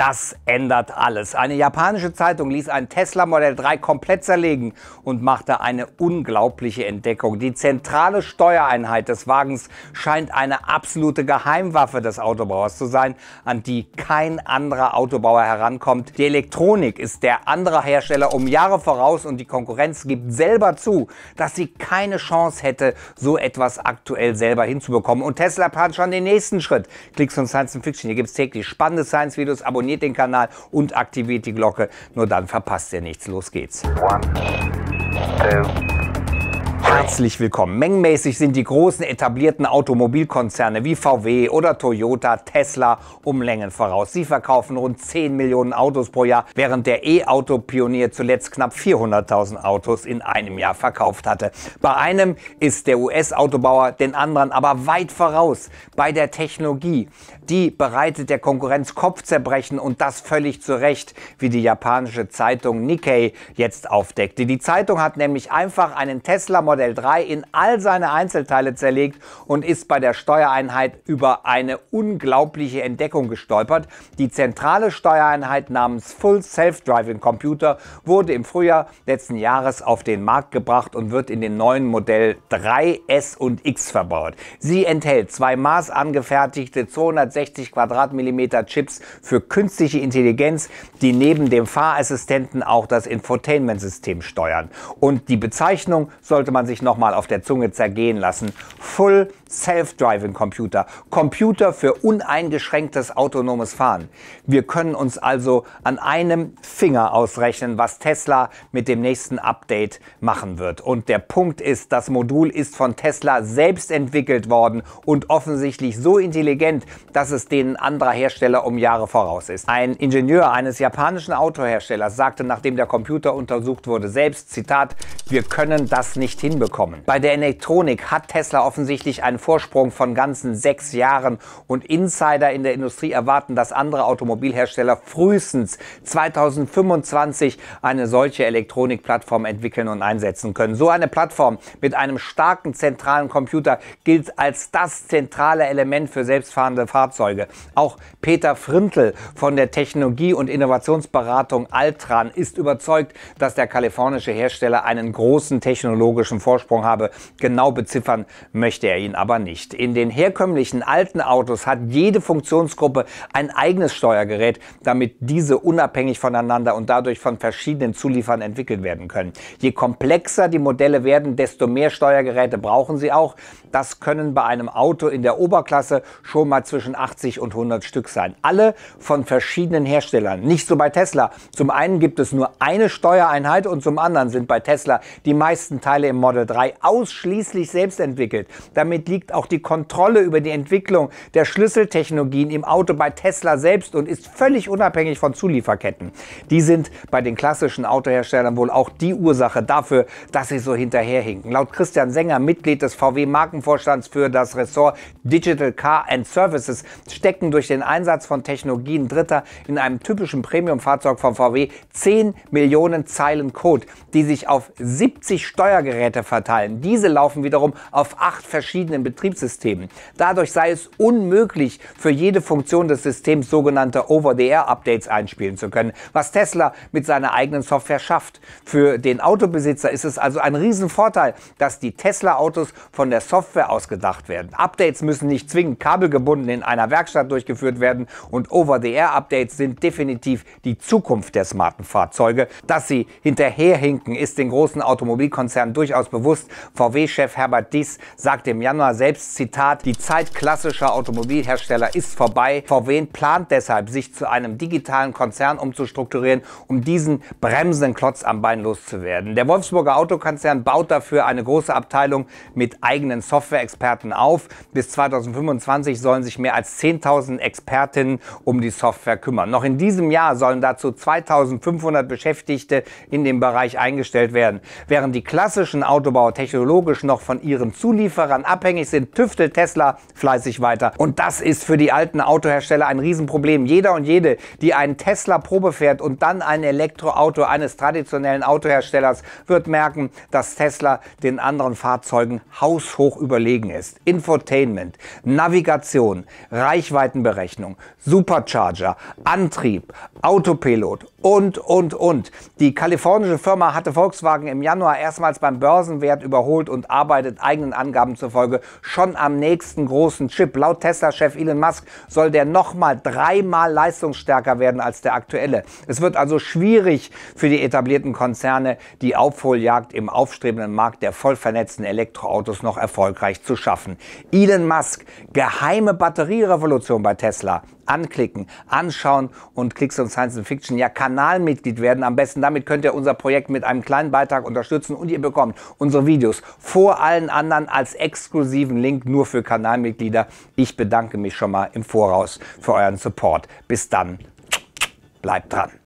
Das ändert alles. Eine japanische Zeitung ließ ein Tesla Modell 3 komplett zerlegen und machte eine unglaubliche Entdeckung. Die zentrale Steuereinheit des Wagens scheint eine absolute Geheimwaffe des Autobauers zu sein, an die kein anderer Autobauer herankommt. Die Elektronik ist der andere Hersteller um Jahre voraus und die Konkurrenz gibt selber zu, dass sie keine Chance hätte, so etwas aktuell selber hinzubekommen. Und Tesla plant schon den nächsten Schritt. Klicks von Science Fiction. Hier gibt es täglich spannende Science-Videos. Abonniert abonniert den Kanal und aktiviert die Glocke. Nur dann verpasst ihr nichts. Los geht's. One, two. Herzlich genau. willkommen. Mengenmäßig sind die großen etablierten Automobilkonzerne wie VW oder Toyota, Tesla um Längen voraus. Sie verkaufen rund 10 Millionen Autos pro Jahr, während der E-Auto-Pionier zuletzt knapp 400.000 Autos in einem Jahr verkauft hatte. Bei einem ist der US-Autobauer den anderen aber weit voraus bei der Technologie. Die bereitet der Konkurrenz Kopfzerbrechen und das völlig zu Recht, wie die japanische Zeitung Nikkei jetzt aufdeckte. Die Zeitung hat nämlich einfach einen Tesla modell Modell 3 in all seine Einzelteile zerlegt und ist bei der Steuereinheit über eine unglaubliche Entdeckung gestolpert. Die zentrale Steuereinheit namens Full Self-Driving Computer wurde im Frühjahr letzten Jahres auf den Markt gebracht und wird in den neuen Modell 3 S und X verbaut. Sie enthält zwei maßangefertigte 260 Quadratmillimeter Chips für künstliche Intelligenz, die neben dem Fahrassistenten auch das Infotainment-System steuern. Und die Bezeichnung sollte man sich sich nochmal auf der Zunge zergehen lassen. Full Self-Driving Computer. Computer für uneingeschränktes autonomes Fahren. Wir können uns also an einem Finger ausrechnen, was Tesla mit dem nächsten Update machen wird. Und der Punkt ist, das Modul ist von Tesla selbst entwickelt worden und offensichtlich so intelligent, dass es denen anderer Hersteller um Jahre voraus ist. Ein Ingenieur eines japanischen Autoherstellers sagte, nachdem der Computer untersucht wurde, selbst, Zitat, wir können das nicht hinbekommen hinbekommen. Bei der Elektronik hat Tesla offensichtlich einen Vorsprung von ganzen sechs Jahren und Insider in der Industrie erwarten, dass andere Automobilhersteller frühestens 2025 eine solche Elektronikplattform entwickeln und einsetzen können. So eine Plattform mit einem starken zentralen Computer gilt als das zentrale Element für selbstfahrende Fahrzeuge. Auch Peter Frintl von der Technologie- und Innovationsberatung Altran ist überzeugt, dass der kalifornische Hersteller einen großen technologischen Vorsprung Vorsprung habe. Genau beziffern möchte er ihn aber nicht. In den herkömmlichen alten Autos hat jede Funktionsgruppe ein eigenes Steuergerät, damit diese unabhängig voneinander und dadurch von verschiedenen Zuliefern entwickelt werden können. Je komplexer die Modelle werden, desto mehr Steuergeräte brauchen sie auch. Das können bei einem Auto in der Oberklasse schon mal zwischen 80 und 100 Stück sein. Alle von verschiedenen Herstellern. Nicht so bei Tesla. Zum einen gibt es nur eine Steuereinheit und zum anderen sind bei Tesla die meisten Teile im Modell Model 3 ausschließlich selbst entwickelt. Damit liegt auch die Kontrolle über die Entwicklung der Schlüsseltechnologien im Auto bei Tesla selbst und ist völlig unabhängig von Zulieferketten. Die sind bei den klassischen Autoherstellern wohl auch die Ursache dafür, dass sie so hinterherhinken. Laut Christian Sänger, Mitglied des VW Markenvorstands für das Ressort Digital Car and Services, stecken durch den Einsatz von Technologien Dritter in einem typischen Premium-Fahrzeug von VW 10 Millionen Zeilen Code, die sich auf 70 Steuergeräte Laufwerke verteilen. Diese laufen wiederum auf acht verschiedenen Betriebssystemen. Dadurch sei es unmöglich, für jede Funktion des Systems sogenannte Over-the-Air-Updates einspielen zu können, was Tesla mit seiner eigenen Software schafft. Für den Autobesitzer ist es also ein Riesenvorteil, dass die Tesla-Autos von der Software ausgedacht werden. Updates müssen nicht zwingend kabelgebunden in einer Werkstatt durchgeführt werden und Over-the-Air-Updates sind definitiv die Zukunft der smarten Fahrzeuge. Dass sie hinterherhinken, ist den großen Automobilkonzernen durchaus bewusst. VW-Chef Herbert Dies sagte im Januar selbst, Zitat, die Zeit klassischer Automobilhersteller ist vorbei. VW plant deshalb, sich zu einem digitalen Konzern umzustrukturieren, um diesen bremsenden Klotz am Bein loszuwerden. Der Wolfsburger Autokonzern baut dafür eine große Abteilung mit eigenen Software-Experten auf. Bis 2025 sollen sich mehr als 10.000 Expertinnen um die Software kümmern. Noch in diesem Jahr sollen dazu 2.500 Beschäftigte in dem Bereich eingestellt werden. Während die klassischen Auto Autobauer technologisch noch von ihren Zulieferern abhängig sind, tüftelt Tesla fleißig weiter. Und das ist für die alten Autohersteller ein Riesenproblem. Jeder und jede, die einen Tesla Probe fährt und dann ein Elektroauto eines traditionellen Autoherstellers, wird merken, dass Tesla den anderen Fahrzeugen haushoch überlegen ist. Infotainment, Navigation, Reichweitenberechnung, Supercharger, Antrieb, Autopilot und, und, und. Die kalifornische Firma hatte Volkswagen im Januar erstmals beim Börsen Börsenwert überholt und arbeitet eigenen Angaben zufolge schon am nächsten großen Chip. Laut Tesla-Chef Elon Musk soll der nochmal dreimal leistungsstärker werden als der aktuelle. Es wird also schwierig für die etablierten Konzerne, die Aufholjagd im aufstrebenden Markt der voll vernetzten Elektroautos noch erfolgreich zu schaffen. Elon Musk, geheime Batterierevolution bei Tesla anklicken, anschauen und Klicks und Science and Fiction ja Kanalmitglied werden. Am besten damit könnt ihr unser Projekt mit einem kleinen Beitrag unterstützen und ihr bekommt unsere Videos vor allen anderen als exklusiven Link nur für Kanalmitglieder. Ich bedanke mich schon mal im Voraus für euren Support. Bis dann, bleibt dran.